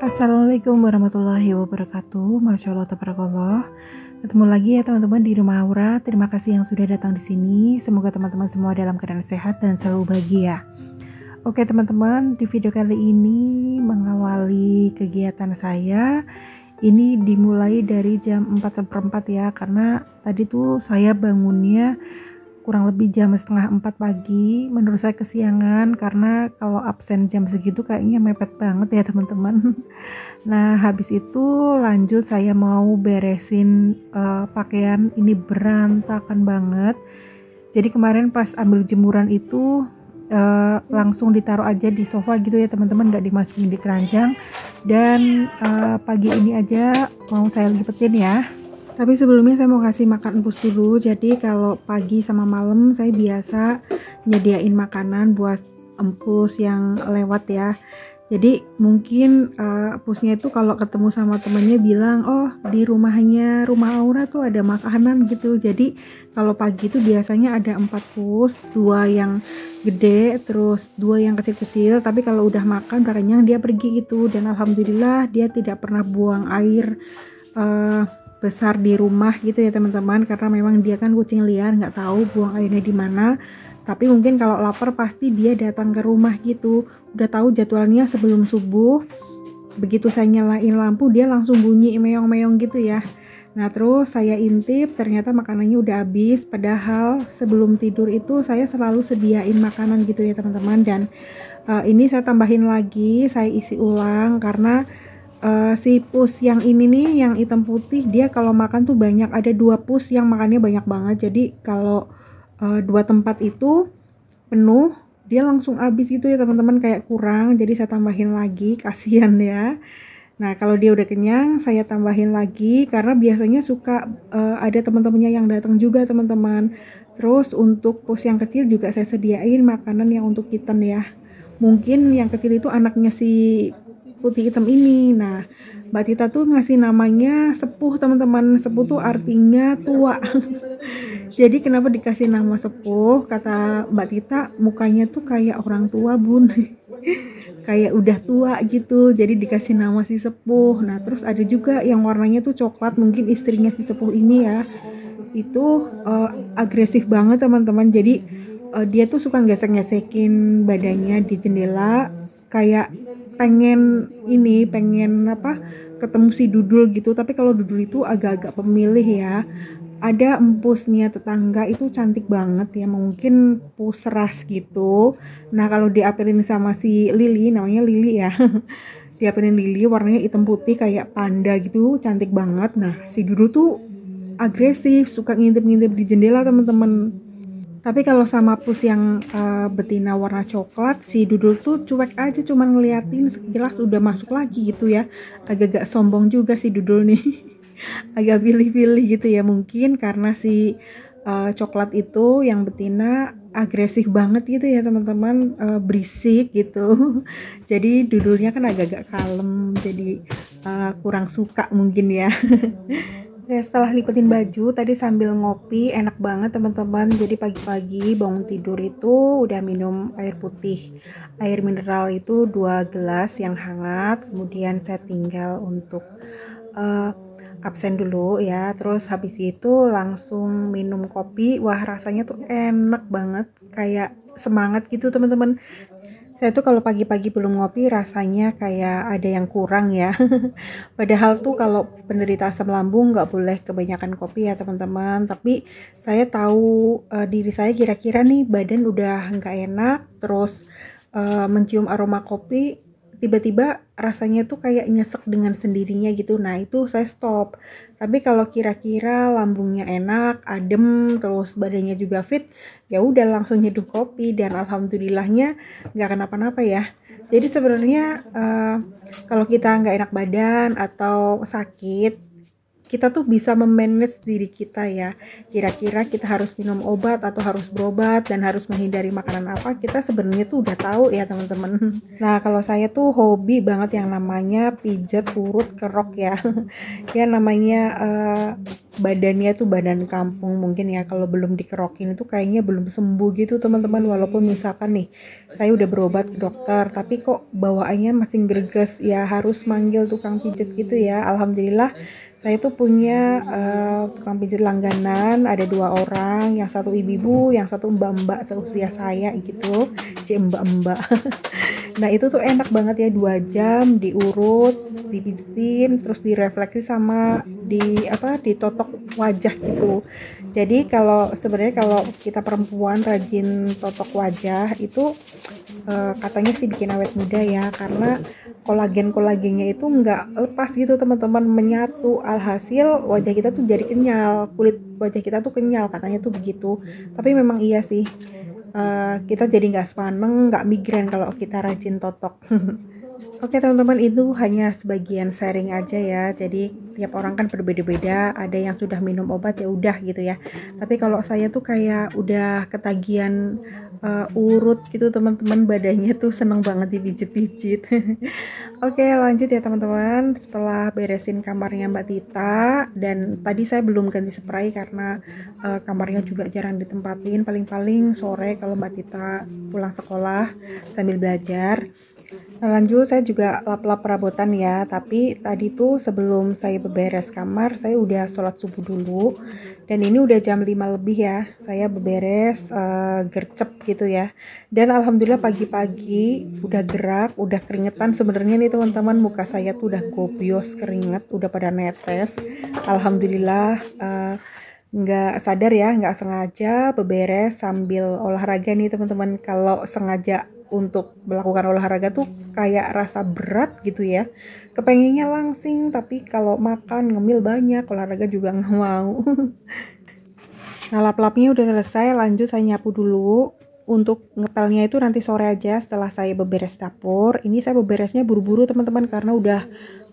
Assalamualaikum warahmatullahi wabarakatuh. Masya Allah, tabarakallah. Ketemu lagi ya teman-teman di rumah Aura. Terima kasih yang sudah datang di sini. Semoga teman-teman semua dalam keadaan sehat dan selalu bahagia. Oke teman-teman, di video kali ini mengawali kegiatan saya. Ini dimulai dari jam 4 seperempat ya, karena tadi tuh saya bangunnya kurang lebih jam setengah empat pagi menurut saya kesiangan karena kalau absen jam segitu kayaknya mepet banget ya teman-teman nah habis itu lanjut saya mau beresin uh, pakaian ini berantakan banget jadi kemarin pas ambil jemuran itu uh, langsung ditaruh aja di sofa gitu ya teman-teman gak dimasukin di keranjang dan uh, pagi ini aja mau saya lipetin ya tapi sebelumnya saya mau kasih makan empus dulu. Jadi kalau pagi sama malam saya biasa nyediain makanan buat empus yang lewat ya. Jadi mungkin uh, empusnya itu kalau ketemu sama temennya bilang, oh di rumahnya rumah Aura tuh ada makanan gitu. Jadi kalau pagi itu biasanya ada empat pus, dua yang gede, terus dua yang kecil-kecil. Tapi kalau udah makan udah kenyang dia pergi gitu. Dan alhamdulillah dia tidak pernah buang air. Uh, besar di rumah gitu ya teman-teman karena memang dia kan kucing liar nggak tahu buang airnya di mana tapi mungkin kalau lapar pasti dia datang ke rumah gitu udah tahu jadwalnya sebelum subuh begitu saya nyalain lampu dia langsung bunyi meong-meong gitu ya nah terus saya intip ternyata makanannya udah habis padahal sebelum tidur itu saya selalu sediain makanan gitu ya teman-teman dan uh, ini saya tambahin lagi saya isi ulang karena uh, si pus yang ini nih yang hitam putih dia kalau makan tuh banyak ada dua pus yang makannya banyak banget jadi kalau uh, dua tempat itu penuh dia langsung habis gitu ya teman-teman kayak kurang jadi saya tambahin lagi kasihan ya nah kalau dia udah kenyang saya tambahin lagi karena biasanya suka uh, ada teman-temannya yang datang juga teman-teman terus untuk pus yang kecil juga saya sediain makanan yang untuk kitten ya mungkin yang kecil itu anaknya si putih hitam ini. Nah, Mbak Tita tuh ngasih namanya sepuh teman-teman. Sepuh tuh artinya tua. Jadi kenapa dikasih nama sepuh? Kata Mbak Tita mukanya tuh kayak orang tua bun. kayak udah tua gitu. Jadi dikasih nama si sepuh. Nah terus ada juga yang warnanya tuh coklat. Mungkin istrinya si sepuh ini ya. Itu uh, agresif banget teman-teman. Jadi uh, dia tuh suka gesek-gesekin badannya di jendela kayak pengen ini pengen apa ketemu si Dudul gitu tapi kalau Dudul itu agak-agak pemilih ya ada empusnya tetangga itu cantik banget ya mungkin pusras gitu nah kalau diapirin sama si Lili namanya Lili ya diapirin Lili warnanya hitam putih kayak panda gitu cantik banget nah si Dudul tuh agresif suka ngintip-ngintip di jendela teman-teman tapi kalau sama pus yang uh, betina warna coklat, si Dudul tuh cuek aja cuman ngeliatin sekilas udah masuk lagi gitu ya. Agak-agak sombong juga si Dudul nih. Agak pilih-pilih gitu ya mungkin karena si uh, coklat itu yang betina agresif banget gitu ya teman-teman uh, berisik gitu jadi dudulnya kan agak-agak kalem jadi uh, kurang suka mungkin ya Oke, ya, setelah lipetin baju tadi sambil ngopi enak banget teman-teman. Jadi pagi-pagi bangun tidur itu udah minum air putih. Air mineral itu dua gelas yang hangat, kemudian saya tinggal untuk uh, absen dulu ya. Terus habis itu langsung minum kopi. Wah, rasanya tuh enak banget kayak semangat gitu teman-teman saya tuh kalau pagi-pagi belum ngopi rasanya kayak ada yang kurang ya. Padahal tuh kalau penderita asam lambung nggak boleh kebanyakan kopi ya teman-teman. Tapi saya tahu uh, diri saya kira-kira nih badan udah nggak enak, terus uh, mencium aroma kopi tiba-tiba rasanya tuh kayak nyesek dengan sendirinya gitu. Nah, itu saya stop. Tapi kalau kira-kira lambungnya enak, adem, terus badannya juga fit, ya udah langsung nyeduh kopi dan alhamdulillahnya nggak kenapa-napa ya. Jadi sebenarnya uh, kalau kita nggak enak badan atau sakit, kita tuh bisa memanage diri kita ya. Kira-kira kita harus minum obat atau harus berobat dan harus menghindari makanan apa, kita sebenarnya tuh udah tahu ya teman-teman. Nah kalau saya tuh hobi banget yang namanya pijat urut kerok ya. ya namanya uh, badannya tuh badan kampung mungkin ya kalau belum dikerokin itu kayaknya belum sembuh gitu teman-teman walaupun misalkan nih saya udah berobat ke dokter tapi kok bawaannya masih greges ya harus manggil tukang pijet gitu ya alhamdulillah saya tuh punya uh, tukang pijet langganan ada dua orang yang satu ibu-ibu yang satu mbak-mbak seusia saya gitu si mbak-mbak nah itu tuh enak banget ya dua jam diurut dipijitin terus direfleksi sama di apa di kelopak wajah gitu jadi kalau sebenarnya kalau kita perempuan rajin totok wajah itu uh, katanya sih bikin awet muda ya karena kolagen kolagennya itu nggak lepas gitu teman-teman menyatu alhasil wajah kita tuh jadi kenyal kulit wajah kita tuh kenyal katanya tuh begitu tapi memang iya sih uh, kita jadi nggak sepaneng nggak migran kalau kita rajin totok Oke teman-teman itu hanya sebagian sharing aja ya. Jadi tiap orang kan berbeda-beda. Ada yang sudah minum obat ya udah gitu ya. Tapi kalau saya tuh kayak udah ketagihan uh, urut gitu teman-teman badannya tuh seneng banget dipijit-pijit. Oke lanjut ya teman-teman. Setelah beresin kamarnya Mbak Tita dan tadi saya belum ganti spray karena uh, kamarnya juga jarang ditempatin. Paling-paling sore kalau Mbak Tita pulang sekolah sambil belajar. Nah, lanjut saya juga lap-lap perabotan ya tapi tadi tuh sebelum saya beberes kamar saya udah sholat subuh dulu dan ini udah jam 5 lebih ya saya beberes uh, gercep gitu ya dan alhamdulillah pagi-pagi udah gerak udah keringetan sebenarnya nih teman-teman muka saya tuh udah gobios keringet udah pada netes alhamdulillah uh, nggak sadar ya nggak sengaja beberes sambil olahraga nih teman-teman kalau sengaja untuk melakukan olahraga tuh kayak rasa berat gitu ya kepengennya langsing tapi kalau makan ngemil banyak olahraga juga nggak mau nah lap-lapnya udah selesai lanjut saya nyapu dulu untuk ngepelnya itu nanti sore aja setelah saya beberes dapur ini saya beberesnya buru-buru teman-teman karena udah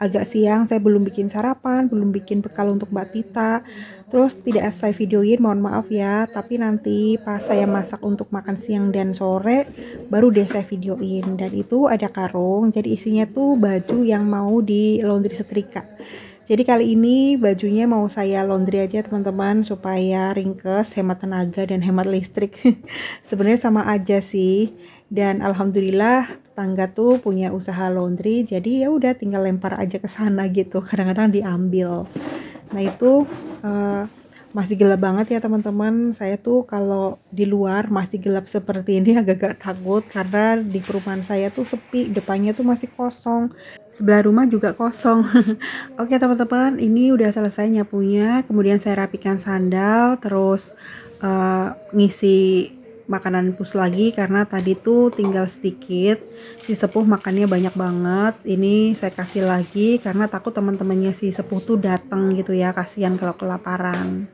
agak siang saya belum bikin sarapan belum bikin bekal untuk Mbak Tita terus tidak saya videoin mohon maaf ya tapi nanti pas saya masak untuk makan siang dan sore baru deh saya videoin dan itu ada karung jadi isinya tuh baju yang mau di laundry setrika jadi kali ini bajunya mau saya laundry aja teman-teman supaya ringkes, hemat tenaga dan hemat listrik. Sebenarnya sama aja sih. Dan alhamdulillah tetangga tuh punya usaha laundry jadi ya udah tinggal lempar aja ke sana gitu kadang-kadang diambil nah itu uh, masih gelap banget ya teman-teman saya tuh kalau di luar masih gelap seperti ini agak-agak takut karena di perumahan saya tuh sepi depannya tuh masih kosong sebelah rumah juga kosong oke teman-teman ini udah selesai nyapunya kemudian saya rapikan sandal terus uh, ngisi makanan pus lagi karena tadi tuh tinggal sedikit si sepuh makannya banyak banget ini saya kasih lagi karena takut teman-temannya si sepuh tuh datang gitu ya kasihan kalau kelaparan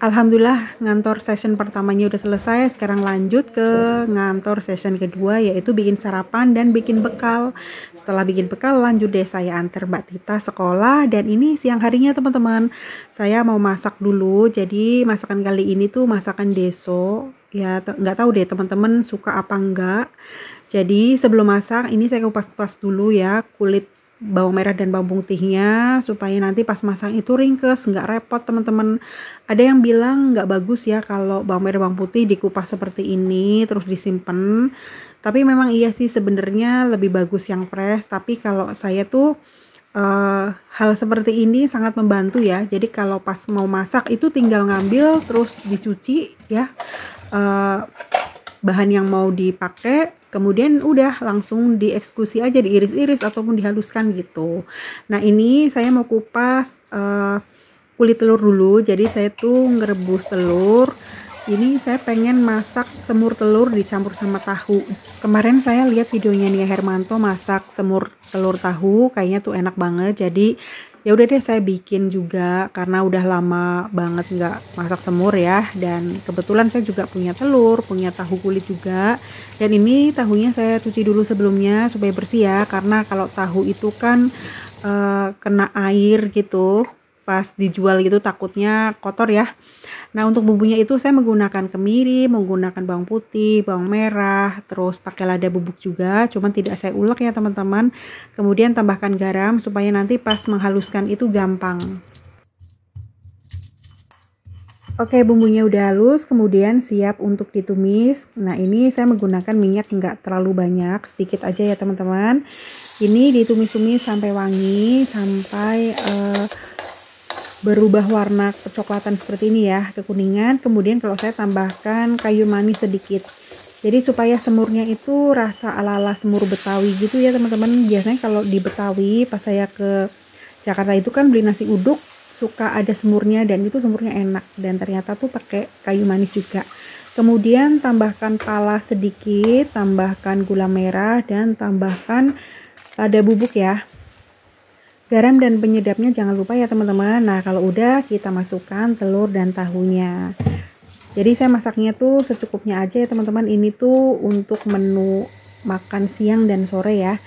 Alhamdulillah ngantor session pertamanya udah selesai sekarang lanjut ke ngantor session kedua yaitu bikin sarapan dan bikin bekal setelah bikin bekal lanjut deh saya antar Mbak Tita sekolah dan ini siang harinya teman-teman saya mau masak dulu jadi masakan kali ini tuh masakan deso ya nggak tahu deh teman-teman suka apa enggak jadi sebelum masak ini saya kupas-kupas dulu ya kulit bawang merah dan bawang putihnya supaya nanti pas masak itu ringkes nggak repot teman-teman ada yang bilang nggak bagus ya kalau bawang merah bawang putih dikupas seperti ini terus disimpan tapi memang iya sih sebenarnya lebih bagus yang fresh tapi kalau saya tuh Uh, hal seperti ini sangat membantu ya jadi kalau pas mau masak itu tinggal ngambil terus dicuci ya Eh, bahan yang mau dipakai kemudian udah langsung dieksekusi aja diiris-iris ataupun dihaluskan gitu nah ini saya mau kupas uh, kulit telur dulu jadi saya tuh ngerebus telur ini saya pengen masak semur telur dicampur sama tahu kemarin saya lihat videonya Nia Hermanto masak semur telur tahu kayaknya tuh enak banget jadi ya udah deh saya bikin juga karena udah lama banget nggak masak semur ya dan kebetulan saya juga punya telur punya tahu kulit juga dan ini tahunya saya cuci dulu sebelumnya supaya bersih ya karena kalau tahu itu kan e, kena air gitu pas dijual gitu takutnya kotor ya Nah, untuk bumbunya itu saya menggunakan kemiri, menggunakan bawang putih, bawang merah, terus pakai lada bubuk juga, cuman tidak saya ulek ya, teman-teman. Kemudian tambahkan garam supaya nanti pas menghaluskan itu gampang. Oke, bumbunya udah halus, kemudian siap untuk ditumis. Nah, ini saya menggunakan minyak nggak terlalu banyak, sedikit aja ya teman-teman. Ini ditumis-tumis sampai wangi, sampai uh, berubah warna kecoklatan seperti ini ya, kekuningan. Kemudian kalau saya tambahkan kayu manis sedikit. Jadi supaya semurnya itu rasa ala-ala semur Betawi gitu ya teman-teman. Biasanya kalau di Betawi pas saya ke Jakarta itu kan beli nasi uduk suka ada semurnya dan itu semurnya enak dan ternyata tuh pakai kayu manis juga. Kemudian tambahkan pala sedikit, tambahkan gula merah dan tambahkan ada bubuk ya. Garam dan penyedapnya jangan lupa ya teman-teman. Nah kalau udah kita masukkan telur dan tahunya. Jadi saya masaknya tuh secukupnya aja ya teman-teman. Ini tuh untuk menu makan siang dan sore ya.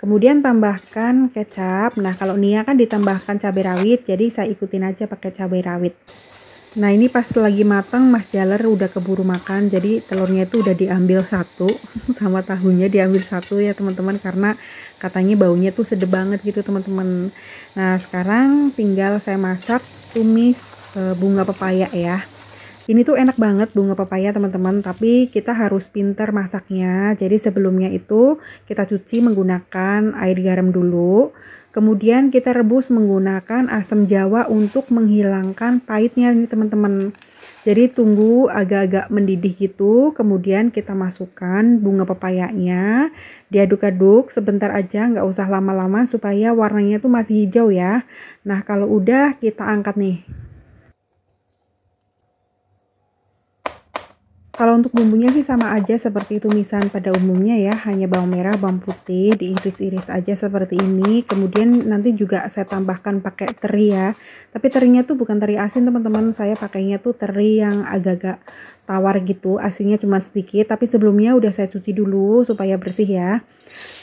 Kemudian tambahkan kecap. Nah, kalau Nia kan ditambahkan cabai rawit, jadi saya ikutin aja pakai cabai rawit. Nah, ini pas lagi matang Mas Jaler udah keburu makan, jadi telurnya itu udah diambil satu sama tahunya diambil satu ya teman-teman karena katanya baunya tuh sedep banget gitu teman-teman nah sekarang tinggal saya masak tumis e, bunga pepaya ya ini tuh enak banget bunga pepaya teman-teman tapi kita harus pinter masaknya jadi sebelumnya itu kita cuci menggunakan air garam dulu kemudian kita rebus menggunakan asam jawa untuk menghilangkan pahitnya nih teman-teman jadi tunggu agak-agak mendidih gitu, kemudian kita masukkan bunga pepayanya, diaduk-aduk sebentar aja, nggak usah lama-lama supaya warnanya tuh masih hijau ya. Nah kalau udah kita angkat nih, Kalau untuk bumbunya sih sama aja seperti tumisan pada umumnya ya, hanya bawang merah, bawang putih diiris-iris aja seperti ini. Kemudian nanti juga saya tambahkan pakai teri ya. Tapi terinya tuh bukan teri asin teman-teman, saya pakainya tuh teri yang agak-agak tawar gitu, asinnya cuma sedikit. Tapi sebelumnya udah saya cuci dulu supaya bersih ya.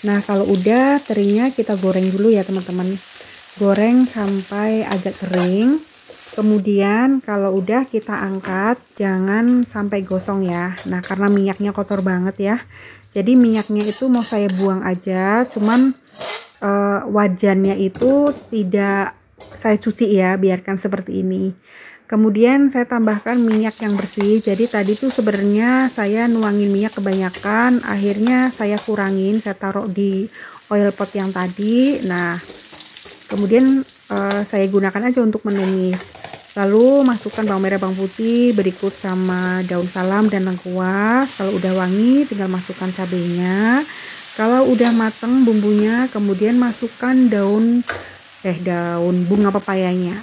Nah kalau udah terinya kita goreng dulu ya teman-teman. Goreng sampai agak kering. Kemudian kalau udah kita angkat, jangan sampai gosong ya. Nah, karena minyaknya kotor banget ya. Jadi minyaknya itu mau saya buang aja, cuman e, wajannya itu tidak saya cuci ya, biarkan seperti ini. Kemudian saya tambahkan minyak yang bersih. Jadi tadi tuh sebenarnya saya nuangin minyak kebanyakan, akhirnya saya kurangin, saya taruh di oil pot yang tadi. Nah, kemudian Eh, saya gunakan aja untuk menumis lalu masukkan bawang merah bawang putih berikut sama daun salam dan lengkuas kalau udah wangi tinggal masukkan cabenya kalau udah mateng bumbunya kemudian masukkan daun eh daun bunga pepayanya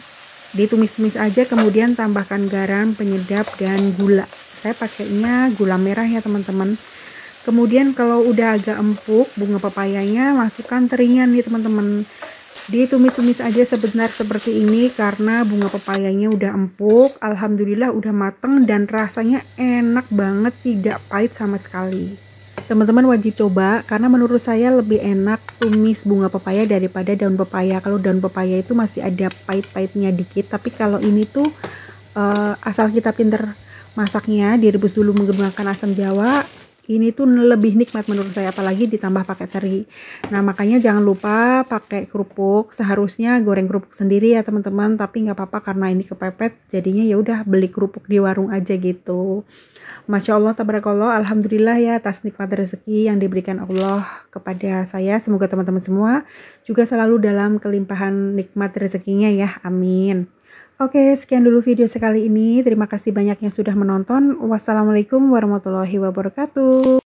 ditumis-tumis aja kemudian tambahkan garam penyedap dan gula saya pakainya gula merah ya teman-teman kemudian kalau udah agak empuk bunga pepayanya masukkan terinya nih teman-teman ditumis-tumis aja sebentar seperti ini karena bunga pepayanya udah empuk Alhamdulillah udah mateng dan rasanya enak banget tidak pahit sama sekali teman-teman wajib coba karena menurut saya lebih enak tumis bunga pepaya daripada daun pepaya kalau daun pepaya itu masih ada pahit-pahitnya dikit tapi kalau ini tuh uh, asal kita pinter masaknya direbus dulu menggunakan asam jawa ini tuh lebih nikmat menurut saya apalagi ditambah pakai teri nah makanya jangan lupa pakai kerupuk seharusnya goreng kerupuk sendiri ya teman-teman tapi nggak apa-apa karena ini kepepet jadinya ya udah beli kerupuk di warung aja gitu Masya Allah tabarakallah Alhamdulillah ya atas nikmat rezeki yang diberikan Allah kepada saya semoga teman-teman semua juga selalu dalam kelimpahan nikmat rezekinya ya amin Oke, sekian dulu video sekali ini. Terima kasih banyak yang sudah menonton. Wassalamualaikum warahmatullahi wabarakatuh.